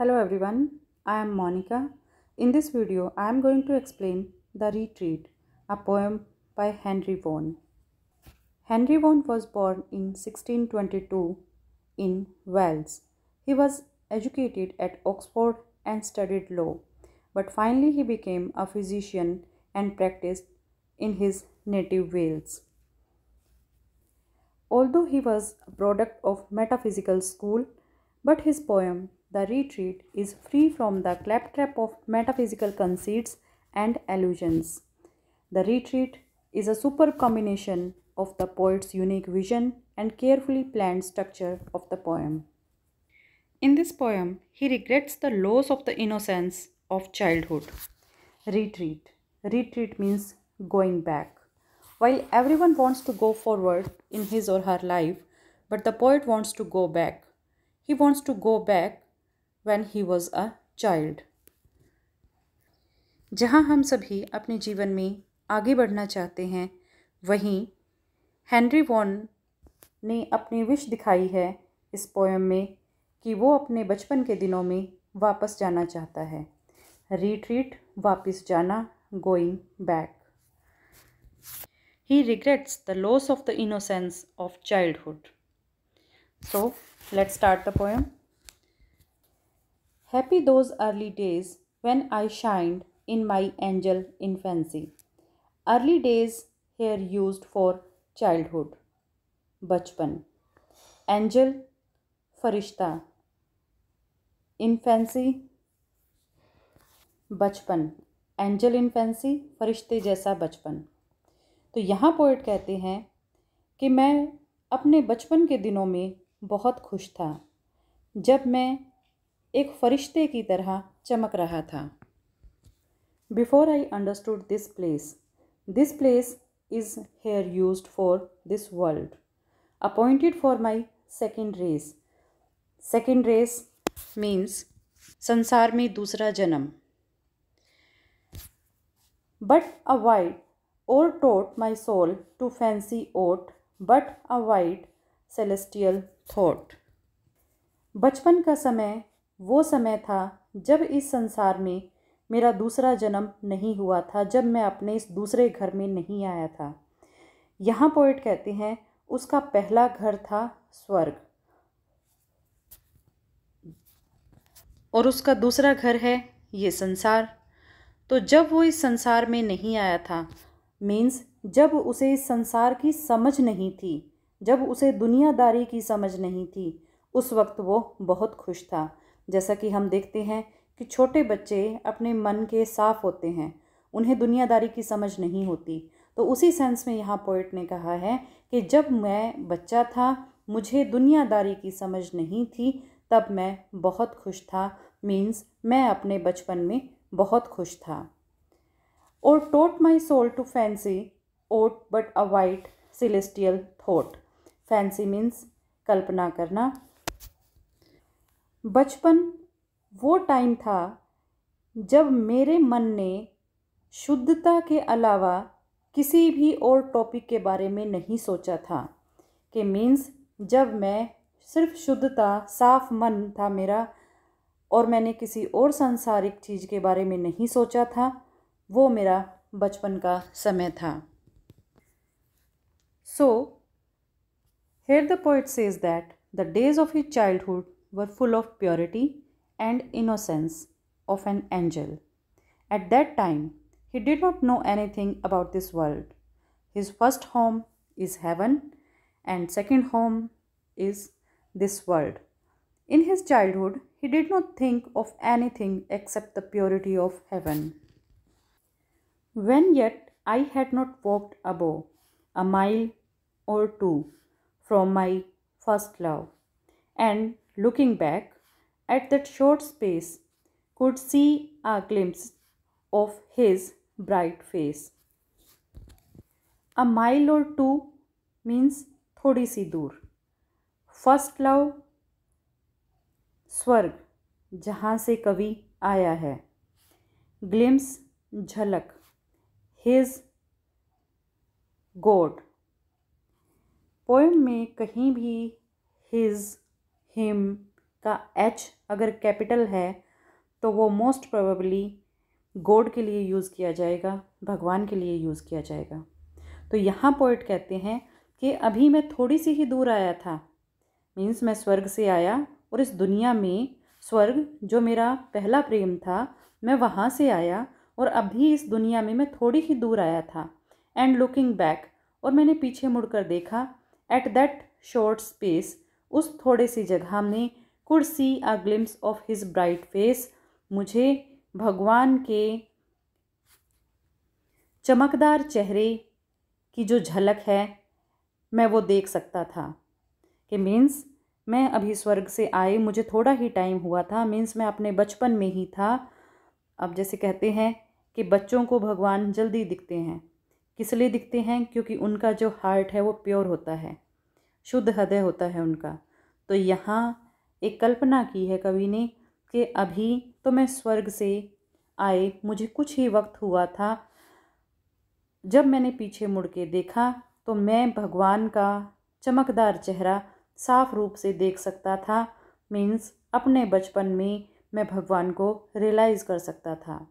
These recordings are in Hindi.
Hello everyone, I am Monica. In this video, I am going to explain The Retreat, a poem by Henry Vaughan. Henry Vaughan was born in 1622 in Wales. He was educated at Oxford and studied law, but finally he became a physician and practiced in his native Wales. Although he was a product of metaphysical school, but his poem the retreat is free from the claptrap of metaphysical conceits and allusions. The retreat is a super combination of the poet's unique vision and carefully planned structure of the poem. In this poem, he regrets the loss of the innocence of childhood. Retreat. Retreat means going back. While everyone wants to go forward in his or her life, but the poet wants to go back. He wants to go back when he was a child जहाँ हम सभी अपने जीवन में आगे बढ़ना चाहते हैं वहीं हेनरी वॉन ने अपनी विश दिखाई है इस पोएम में कि वो अपने बचपन के दिनों में वापस जाना चाहता है रिट्रीट वापस जाना going back he regrets the loss of the innocence of childhood so let's start the poem Happy those early days when I shined in my angel infancy. Early days here used for childhood. बचपन एंजल फरिश्ता इन्फेंसी बचपन एंजल इन्फेंसी फरिश्ते जैसा बचपन तो यहाँ पोइट कहते हैं कि मैं अपने बचपन के दिनों में बहुत खुश था जब मैं एक फरिश्ते की तरह चमक रहा था before I understood this place this place is here use for this world appointed for my second race second race means संसार में दूसरा जन्म but a white or taught my soul to fancy aught but a white celestial thought बचपन का समय वो समय था जब इस संसार में मेरा दूसरा जन्म नहीं हुआ था जब मैं अपने इस दूसरे घर में नहीं आया था यहाँ पोइट कहते हैं उसका पहला घर था स्वर्ग और उसका दूसरा घर है ये संसार तो जब वो इस संसार में नहीं आया था मीन्स जब उसे इस संसार की समझ नहीं थी जब उसे दुनियादारी की समझ नहीं थी उस वक्त वो बहुत खुश था जैसा कि हम देखते हैं कि छोटे बच्चे अपने मन के साफ होते हैं उन्हें दुनियादारी की समझ नहीं होती तो उसी सेंस में यहाँ पोइट ने कहा है कि जब मैं बच्चा था मुझे दुनियादारी की समझ नहीं थी तब मैं बहुत खुश था मीन्स मैं अपने बचपन में बहुत खुश था or taught my soul to fancy aught but a white celestial thought fancy means कल्पना करना बचपन वो टाइम था जब मेरे मन ने शुद्धता के अलावा किसी भी और टॉपिक के बारे में नहीं सोचा था कि मीन्स जब मैं सिर्फ शुद्धता साफ मन था मेरा और मैंने किसी और सांसारिक चीज़ के बारे में नहीं सोचा था वो मेरा बचपन का समय था so here the poet says that the days of his childhood were full of purity and innocence of an angel. At that time, he did not know anything about this world. His first home is heaven, and second home is this world. In his childhood, he did not think of anything except the purity of heaven. When yet I had not walked above a mile or two from my first love, and looking back at that short space, could see a glimpse of his bright face. A mile or two means thodi si dur. First love, swarg, jahan se kavi aaya hai. Glimpse, jhalak, his god. Poem में कहीं भी हिज हिम का एच अगर कैपिटल है तो वो मोस्ट प्रोबेबली गॉड के लिए यूज़ किया जाएगा भगवान के लिए यूज़ किया जाएगा तो यहाँ पोइट कहते हैं कि अभी मैं थोड़ी सी ही दूर आया था मीन्स मैं स्वर्ग से आया और इस दुनिया में स्वर्ग जो मेरा पहला प्रेम था मैं वहाँ से आया और अभी इस दुनिया में मैं थोड़ी ही दूर आया था एंड लुकिंग बैक और मैंने पीछे मुड़कर देखा एट दैट शॉर्ट स्पेस उस थोड़े सी जगह में could see a glimpse of his bright face मुझे भगवान के चमकदार चेहरे की जो झलक है मैं वो देख सकता था कि मीन्स मैं अभी स्वर्ग से आए मुझे थोड़ा ही टाइम हुआ था मीन्स मैं अपने बचपन में ही था अब जैसे कहते हैं कि बच्चों को भगवान जल्दी दिखते हैं किस लिए दिखते हैं क्योंकि उनका जो हार्ट है वो प्योर होता है शुद्ध हृदय होता है उनका तो यहाँ एक कल्पना की है कवि ने कि अभी तो मैं स्वर्ग से आए मुझे कुछ ही वक्त हुआ था जब मैंने पीछे मुड़ के देखा तो मैं भगवान का चमकदार चेहरा साफ रूप से देख सकता था मीन्स अपने बचपन में मैं भगवान को रियलाइज़ कर सकता था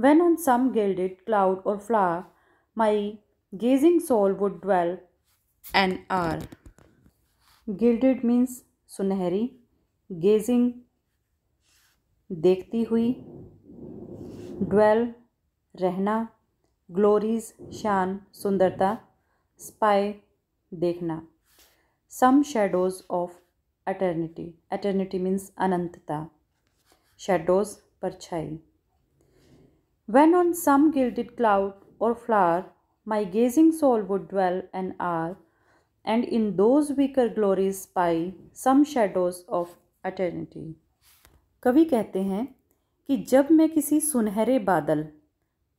when on some gilded cloud or flower my gazing soul would dwell an hour gilded means सुनहरी गेजिंग देखती हुई ड्वेल रहना ग्लोरीज शान सुंदरता स्पाई देखना some shadows of eternity eternity means अनंतता शेडोज़ परछाई when on some gilded cloud or flower my gazing soul would dwell an hour and in those weaker glories spy some shadows of eternity. कवि कहते हैं कि जब मैं किसी सुनहरे बादल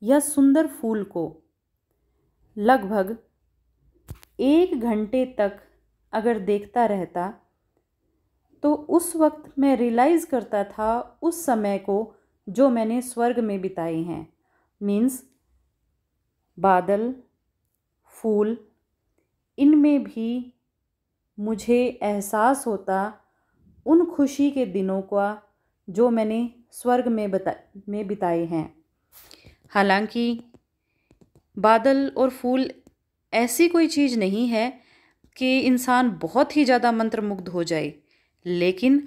या सुंदर फूल को लगभग एक घंटे तक अगर देखता रहता तो उस वक्त मैं रियलाइज़ करता था उस समय को जो मैंने स्वर्ग में बिताए हैं मीन्स बादल फूल इनमें भी मुझे एहसास होता उन खुशी के दिनों का जो मैंने स्वर्ग में बता में बिताए हैं हालांकि बादल और फूल ऐसी कोई चीज़ नहीं है कि इंसान बहुत ही ज़्यादा मंत्रमुग्ध हो जाए लेकिन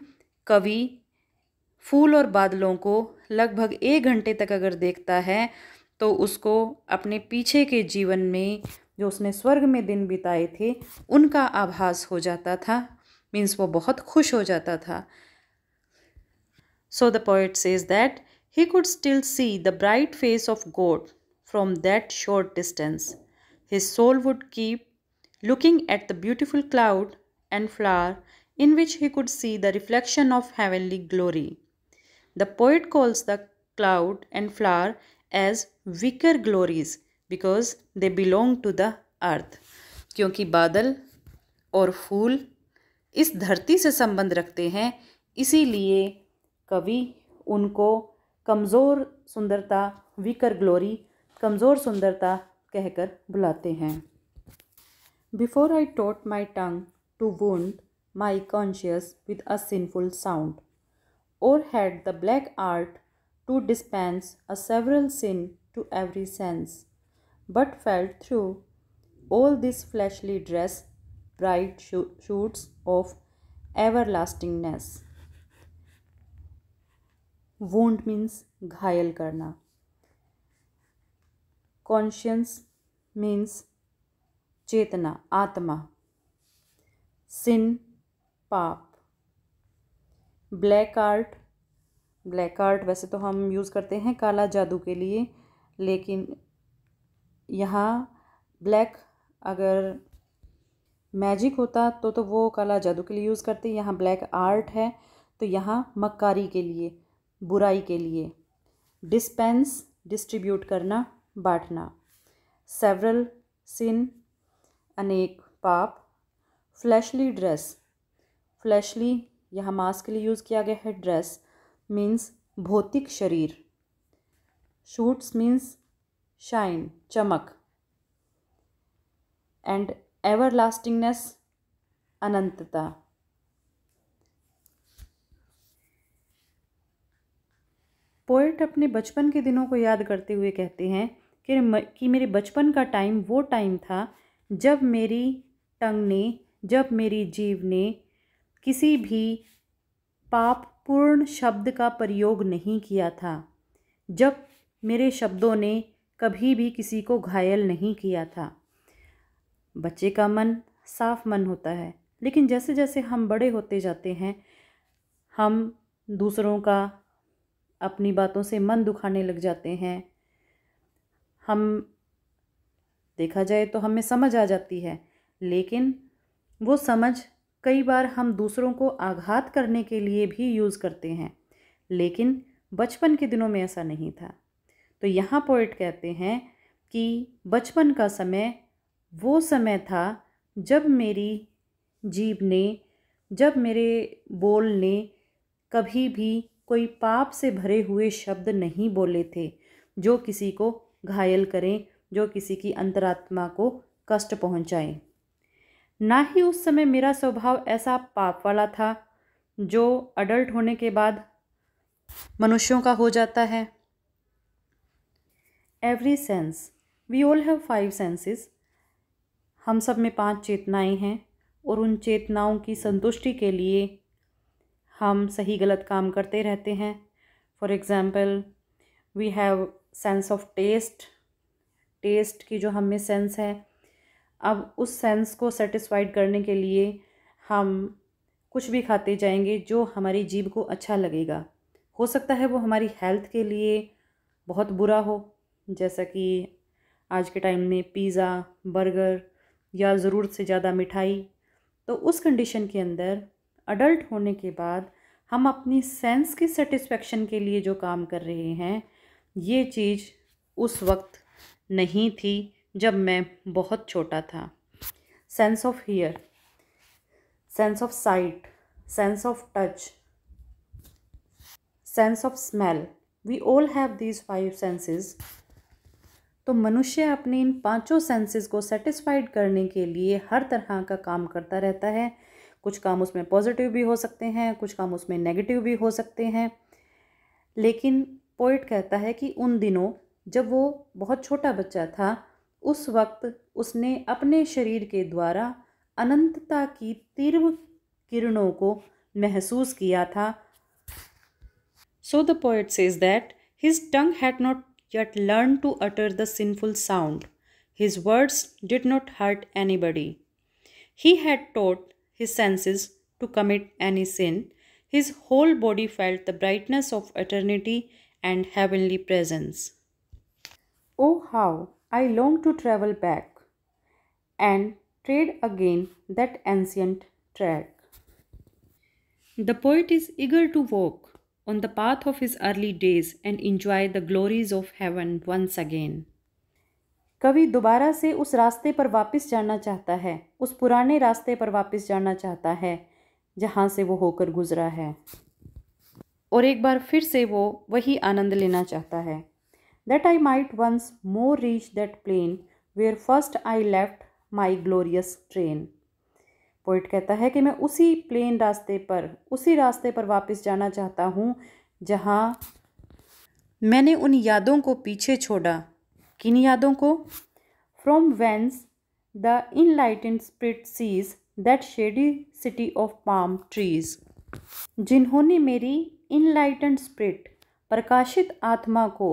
कवि फूल और बादलों को लगभग एक घंटे तक अगर देखता है तो उसको अपने पीछे के जीवन में जो उसने स्वर्ग में दिन बिताए थे उनका आभास हो जाता था मीन्स वो बहुत खुश हो जाता था so the poet says that he could still see the bright face of God from that short distance his soul would keep looking at the beautiful cloud and flower in which he could see the reflection of heavenly glory the poet calls the cloud and flower as weaker glories because they belong to the earth क्योंकि बादल और फूल इस धरती से संबंध रखते हैं इसीलिए कवि उनको कमज़ोर सुंदरता वीकर ग्लोरी कमज़ोर सुंदरता कहकर बुलाते हैं before I taught my tongue to wound my conscience with a sinful sound or had the black art to dispense a several sin to every sense but felt through. All this fleshly dress, bright shoots of everlastingness. wound means ghayal karna conscience means chetna atma sin पाप ब्लैक आर्ट ब्लैक आर्ट वैसे तो हम यूज़ करते हैं काला जादू के लिए लेकिन यहाँ ब्लैक अगर मैजिक होता तो तो वो कला जादू के लिए यूज़ करते यहाँ ब्लैक आर्ट है तो यहाँ मक्कारी के लिए बुराई के लिए डिस्पेंस डिस्ट्रीब्यूट करना बांटना सेवरल सिन अनेक पाप फ्लैशली ड्रेस फ्लैशली यहाँ मास के लिए यूज़ किया गया है ड्रेस मीन्स भौतिक शरीर शूट्स मीन्स शाइन चमक एंड एवर लास्टिंगनेस अनंतता पोइट अपने बचपन के दिनों को याद करते हुए कहते हैं कि कि मेरे बचपन का टाइम वो टाइम था जब मेरी टंग ने जब मेरी जीव ने किसी भी पाप पूर्ण शब्द का प्रयोग नहीं किया था जब मेरे शब्दों ने कभी भी किसी को घायल नहीं किया था बच्चे का मन साफ मन होता है लेकिन जैसे जैसे हम बड़े होते जाते हैं हम दूसरों का अपनी बातों से मन दुखाने लग जाते हैं हम देखा जाए तो हमें समझ आ जाती है लेकिन वो समझ कई बार हम दूसरों को आघात करने के लिए भी यूज़ करते हैं लेकिन बचपन के दिनों में ऐसा नहीं था तो यहाँ पोइट कहते हैं कि बचपन का समय वो समय था जब मेरी जीभ ने जब मेरे बोल ने कभी भी कोई पाप से भरे हुए शब्द नहीं बोले थे जो किसी को घायल करें जो किसी की अंतरात्मा को कष्ट पहुंचाएं ना ही उस समय मेरा स्वभाव ऐसा पाप वाला था जो अडल्ट होने के बाद मनुष्यों का हो जाता है every sense we all have five senses हम सब में पांच चेतनाएं हैं और उन चेतनाओं की संतुष्टि के लिए हम सही गलत काम करते रहते हैं for example we have sense of taste taste की जो हम में सेंस है अब उस सेंस को सेटिस्फाइड करने के लिए हम कुछ भी खाते जाएंगे जो हमारी जीभ को अच्छा लगेगा हो सकता है वो हमारी हेल्थ के लिए बहुत बुरा हो जैसा कि आज के टाइम में पिज़्ज़ा बर्गर या ज़रूरत से ज़्यादा मिठाई तो उस कंडीशन के अंदर अडल्ट होने के बाद हम अपनी सेंस की सेटिस्फेक्शन के लिए जो काम कर रहे हैं ये चीज़ उस वक्त नहीं थी जब मैं बहुत छोटा था sense of hear sense of sight sense of touch sense of smell we all have these five senses तो मनुष्य अपने इन पांचों सेंसेस को सेटिस्फाइड करने के लिए हर तरह का काम करता रहता है कुछ काम उसमें पॉजिटिव भी हो सकते हैं कुछ काम उसमें नेगेटिव भी हो सकते हैं लेकिन पोइट कहता है कि उन दिनों जब वो बहुत छोटा बच्चा था उस वक्त उसने अपने शरीर के द्वारा अनंतता की तीव्र किरणों को महसूस किया था so the poet says that his tongue had not yet learned to utter the sinful sound. His words did not hurt anybody. He had taught his senses to commit any sin. His whole body felt the brightness of eternity and heavenly presence. Oh, how I long to travel back and tread again that ancient track. The poet is eager to walk on the path of his early days and enjoy the glories of heaven once again. कवि दोबारा से उस रास्ते पर वापस जाना चाहता है उस पुराने रास्ते पर वापस जाना चाहता है जहाँ से वो होकर गुजरा है और एक बार फिर से वो वही आनंद लेना चाहता है that I might once more reach that plain where first I left my glorious train poet कहता है कि मैं उसी प्लेन रास्ते पर उसी रास्ते पर वापस जाना चाहता हूँ जहाँ मैंने उन यादों को पीछे छोड़ा किन यादों को from whence the in spirit sees that shady city of palm trees जिन्होंने मेरी इनलाइटेंड स्प्रिट प्रकाशित आत्मा को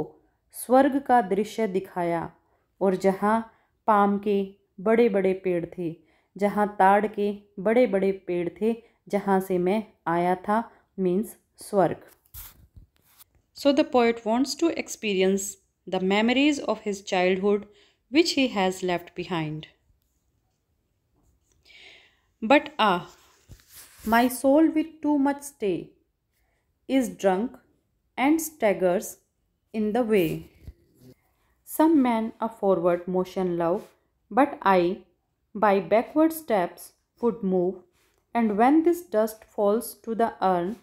स्वर्ग का दृश्य दिखाया और जहाँ पाम के बड़े बड़े पेड़ थे जहाँ ताड़ के बड़े बड़े पेड़ थे जहाँ से मैं आया था मीन्स स्वर्ग so the poet wants to experience the memories of his childhood which he has left behind but ah my soul with too much stay is drunk and staggers in the way some men a forward motion love but I by backward steps would move, and when this dust falls to the urn,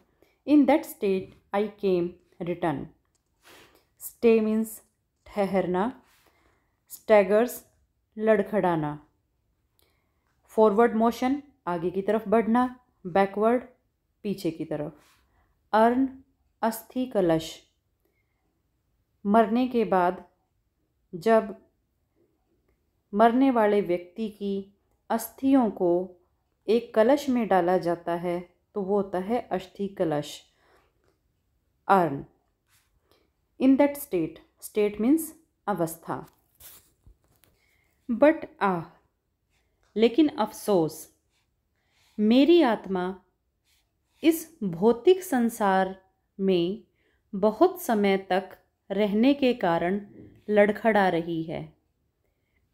in that state I came return. Stay means ठहरना staggers ladkhadana forward motion आगे की तरफ बढ़ना बैकवर्ड पीछे की तरफ अर्न अस्थि कलश मरने के बाद जब मरने वाले व्यक्ति की अस्थियों को एक कलश में डाला जाता है तो वो होता है अस्थि कलश urn in that state state means अवस्था बट आह लेकिन अफसोस मेरी आत्मा इस भौतिक संसार में बहुत समय तक रहने के कारण लड़खड़ा रही है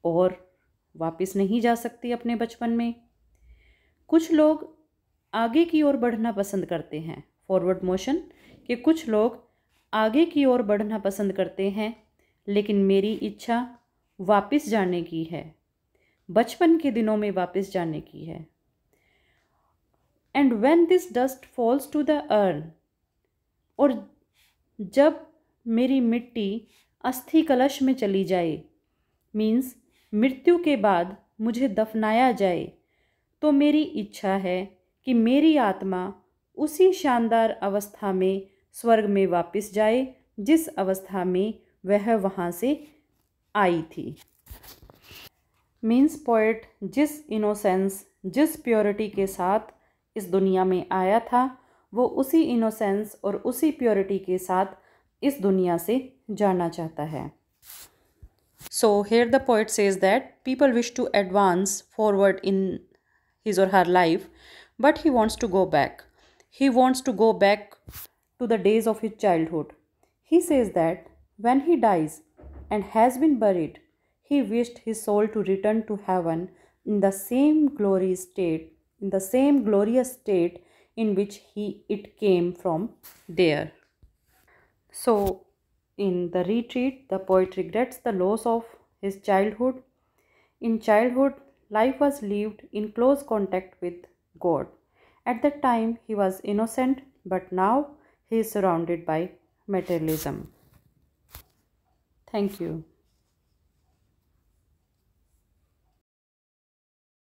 और वापस नहीं जा सकती अपने बचपन में कुछ लोग आगे की ओर बढ़ना पसंद करते हैं फॉरवर्ड मोशन के कुछ लोग आगे की ओर बढ़ना पसंद करते हैं लेकिन मेरी इच्छा वापस जाने की है बचपन के दिनों में वापस जाने की है and when this dust falls to the urn और जब मेरी मिट्टी अस्थि कलश में चली जाए मीन्स मृत्यु के बाद मुझे दफनाया जाए तो मेरी इच्छा है कि मेरी आत्मा उसी शानदार अवस्था में स्वर्ग में वापस जाए जिस अवस्था में वह वहाँ से आई थी मीन्स पोइट जिस इनोसेंस जिस प्योरिटी के साथ इस दुनिया में आया था वो उसी इनोसेंस और उसी प्योरिटी के साथ इस दुनिया से जाना चाहता है So here the poet says that people wish to advance forward in his or her life, but he wants to go back. He wants to go back to the days of his childhood. He says that when he dies and has been buried, he wished his soul to return to heaven in the same glorious state, in the same glorious state in which he it came from there. So in the retreat, the poet regrets the loss of his childhood. In childhood, life was lived in close contact with God. At that time, he was innocent, but now he is surrounded by materialism. Thank you.